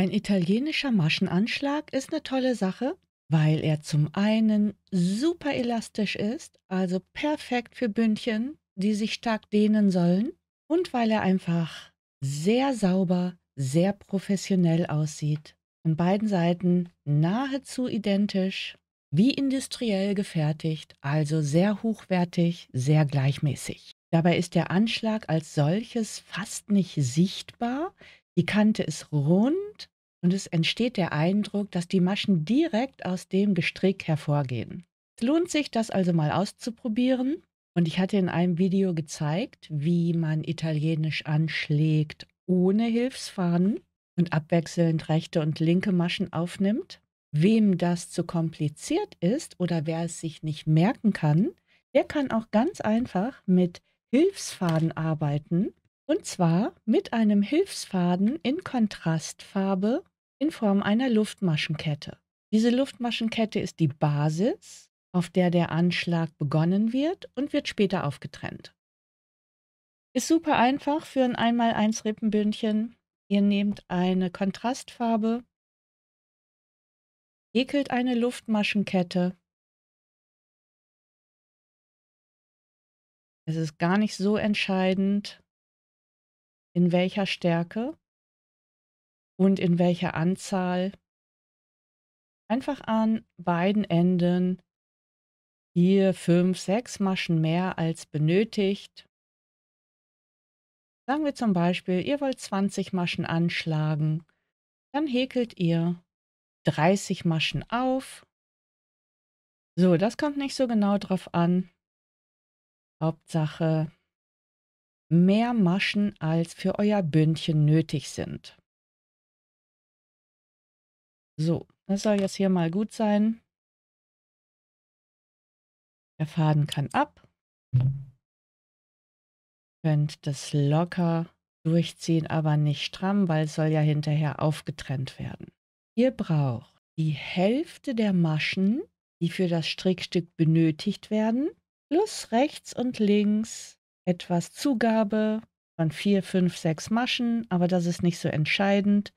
Ein italienischer Maschenanschlag ist eine tolle Sache, weil er zum einen super elastisch ist, also perfekt für Bündchen, die sich stark dehnen sollen, und weil er einfach sehr sauber, sehr professionell aussieht. An beiden Seiten nahezu identisch, wie industriell gefertigt, also sehr hochwertig, sehr gleichmäßig. Dabei ist der Anschlag als solches fast nicht sichtbar, die Kante ist rund und es entsteht der Eindruck, dass die Maschen direkt aus dem Gestrick hervorgehen. Es lohnt sich, das also mal auszuprobieren. Und ich hatte in einem Video gezeigt, wie man italienisch anschlägt ohne Hilfsfaden und abwechselnd rechte und linke Maschen aufnimmt. Wem das zu kompliziert ist oder wer es sich nicht merken kann, der kann auch ganz einfach mit Hilfsfaden arbeiten und zwar mit einem Hilfsfaden in Kontrastfarbe in Form einer Luftmaschenkette. Diese Luftmaschenkette ist die Basis, auf der der Anschlag begonnen wird und wird später aufgetrennt. Ist super einfach für ein 1x1 Rippenbündchen. Ihr nehmt eine Kontrastfarbe, ekelt eine Luftmaschenkette. Es ist gar nicht so entscheidend, in welcher Stärke und in welcher Anzahl einfach an beiden Enden hier fünf, sechs Maschen mehr als benötigt. Sagen wir zum Beispiel, ihr wollt 20 Maschen anschlagen, dann häkelt ihr 30 Maschen auf. So, das kommt nicht so genau drauf an. Hauptsache, mehr Maschen als für euer Bündchen nötig sind. So, das soll jetzt hier mal gut sein. Der Faden kann ab. Könnt das locker durchziehen, aber nicht stramm, weil es soll ja hinterher aufgetrennt werden. Ihr braucht die Hälfte der Maschen, die für das Strickstück benötigt werden, plus rechts und links etwas Zugabe von vier, fünf, sechs Maschen, aber das ist nicht so entscheidend.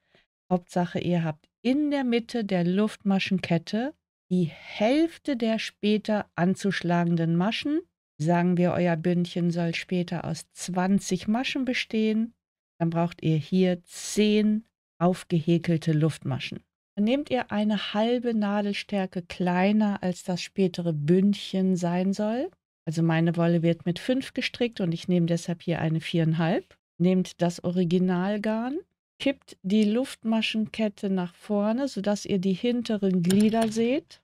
Hauptsache, ihr habt in der Mitte der Luftmaschenkette die Hälfte der später anzuschlagenden Maschen. Sagen wir, euer Bündchen soll später aus 20 Maschen bestehen, dann braucht ihr hier 10 aufgehäkelte Luftmaschen. Dann nehmt ihr eine halbe Nadelstärke kleiner als das spätere Bündchen sein soll also meine Wolle wird mit 5 gestrickt und ich nehme deshalb hier eine 4,5. Nehmt das Originalgarn, kippt die Luftmaschenkette nach vorne, sodass ihr die hinteren Glieder seht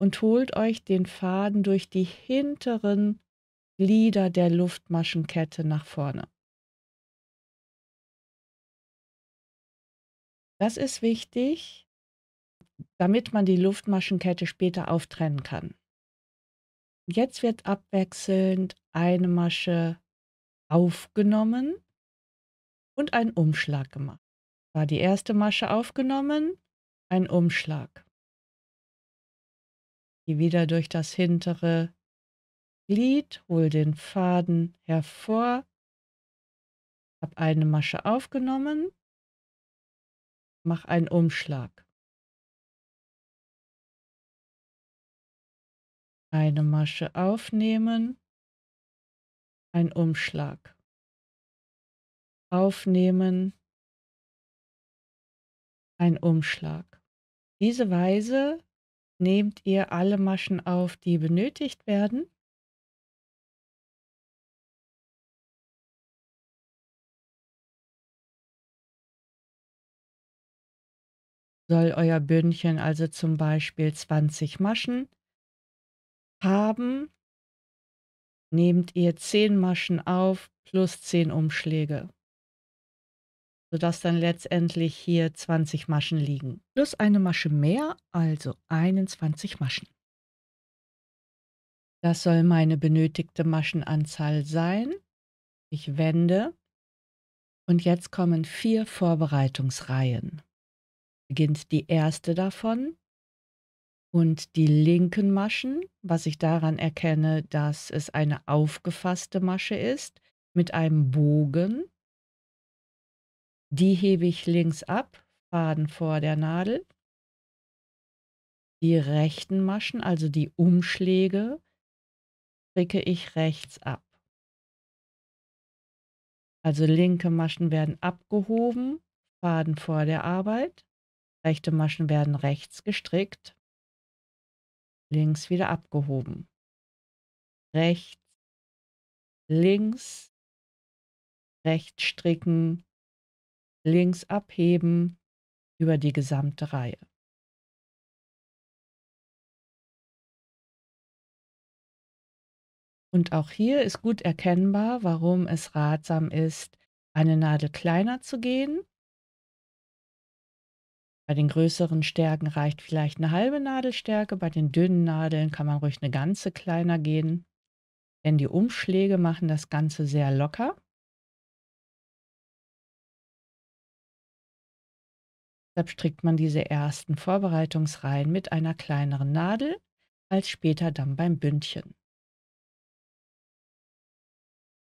und holt euch den Faden durch die hinteren Glieder der Luftmaschenkette nach vorne. Das ist wichtig, damit man die Luftmaschenkette später auftrennen kann. Jetzt wird abwechselnd eine Masche aufgenommen und ein Umschlag gemacht. War die erste Masche aufgenommen, ein Umschlag. Geh wieder durch das hintere Glied, hol den Faden hervor, hab eine Masche aufgenommen, mach einen Umschlag. eine Masche aufnehmen, ein Umschlag aufnehmen, ein Umschlag. Diese Weise nehmt ihr alle Maschen auf, die benötigt werden. Soll euer Bündchen also zum Beispiel 20 Maschen haben, nehmt ihr 10 Maschen auf plus 10 Umschläge, sodass dann letztendlich hier 20 Maschen liegen. Plus eine Masche mehr, also 21 Maschen. Das soll meine benötigte Maschenanzahl sein. Ich wende. Und jetzt kommen vier Vorbereitungsreihen. Beginnt die erste davon und die linken Maschen, was ich daran erkenne, dass es eine aufgefasste Masche ist, mit einem Bogen. Die hebe ich links ab, Faden vor der Nadel. Die rechten Maschen, also die Umschläge, stricke ich rechts ab. Also linke Maschen werden abgehoben, Faden vor der Arbeit. Rechte Maschen werden rechts gestrickt, links wieder abgehoben. Rechts, links, rechts stricken, links abheben über die gesamte Reihe. Und auch hier ist gut erkennbar, warum es ratsam ist, eine Nadel kleiner zu gehen bei den größeren Stärken reicht vielleicht eine halbe Nadelstärke, bei den dünnen Nadeln kann man ruhig eine ganze kleiner gehen, denn die Umschläge machen das Ganze sehr locker. Deshalb strickt man diese ersten Vorbereitungsreihen mit einer kleineren Nadel als später dann beim Bündchen.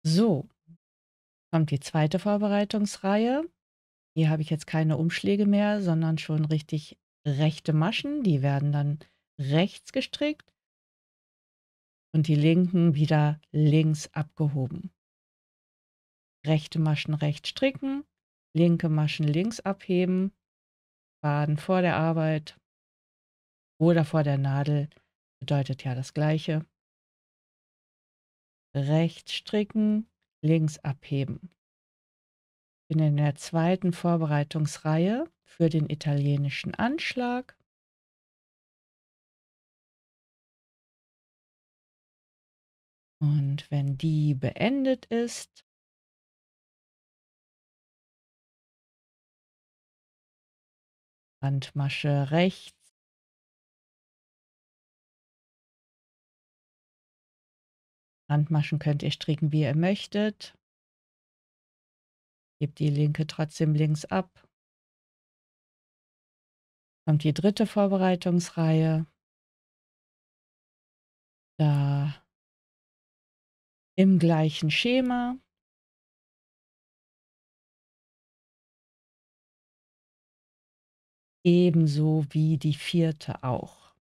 So, kommt die zweite Vorbereitungsreihe. Hier habe ich jetzt keine Umschläge mehr, sondern schon richtig rechte Maschen. Die werden dann rechts gestrickt und die linken wieder links abgehoben. Rechte Maschen rechts stricken, linke Maschen links abheben, Faden vor der Arbeit oder vor der Nadel bedeutet ja das gleiche. Rechts stricken, links abheben bin in der zweiten Vorbereitungsreihe für den italienischen Anschlag. Und wenn die beendet ist, Handmasche rechts, Handmaschen könnt ihr stricken, wie ihr möchtet. Gebt die linke trotzdem links ab. Kommt die dritte Vorbereitungsreihe. Da im gleichen Schema. Ebenso wie die vierte auch.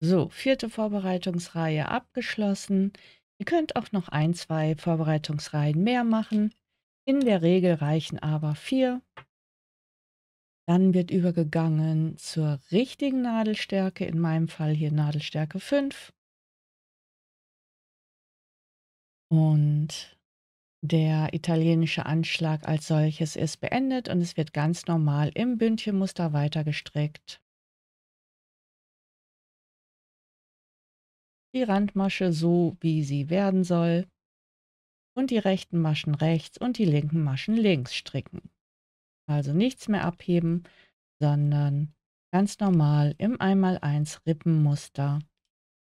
So, vierte Vorbereitungsreihe abgeschlossen. Ihr könnt auch noch ein, zwei Vorbereitungsreihen mehr machen. In der Regel reichen aber vier. Dann wird übergegangen zur richtigen Nadelstärke, in meinem Fall hier Nadelstärke 5. Und der italienische Anschlag als solches ist beendet und es wird ganz normal im Bündchenmuster weiter gestrickt. die Randmasche so, wie sie werden soll und die rechten Maschen rechts und die linken Maschen links stricken. Also nichts mehr abheben, sondern ganz normal im 1x1 Rippenmuster.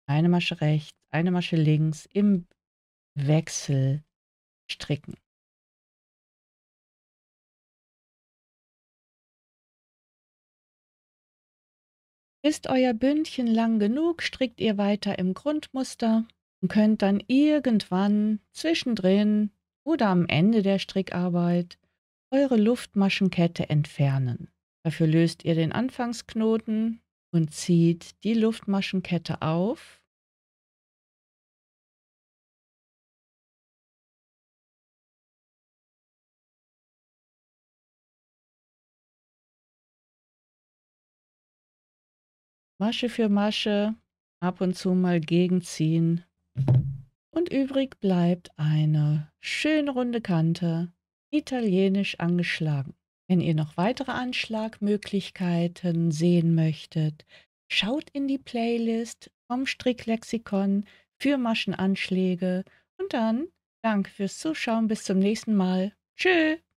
Eine Masche rechts, eine Masche links im Wechsel stricken. Ist euer Bündchen lang genug, strickt ihr weiter im Grundmuster und könnt dann irgendwann zwischendrin oder am Ende der Strickarbeit eure Luftmaschenkette entfernen. Dafür löst ihr den Anfangsknoten und zieht die Luftmaschenkette auf Masche für Masche ab und zu mal gegenziehen. Und übrig bleibt eine schön runde Kante, italienisch angeschlagen. Wenn ihr noch weitere Anschlagmöglichkeiten sehen möchtet, schaut in die Playlist vom Stricklexikon für Maschenanschläge und dann danke fürs Zuschauen, bis zum nächsten Mal. Tschö!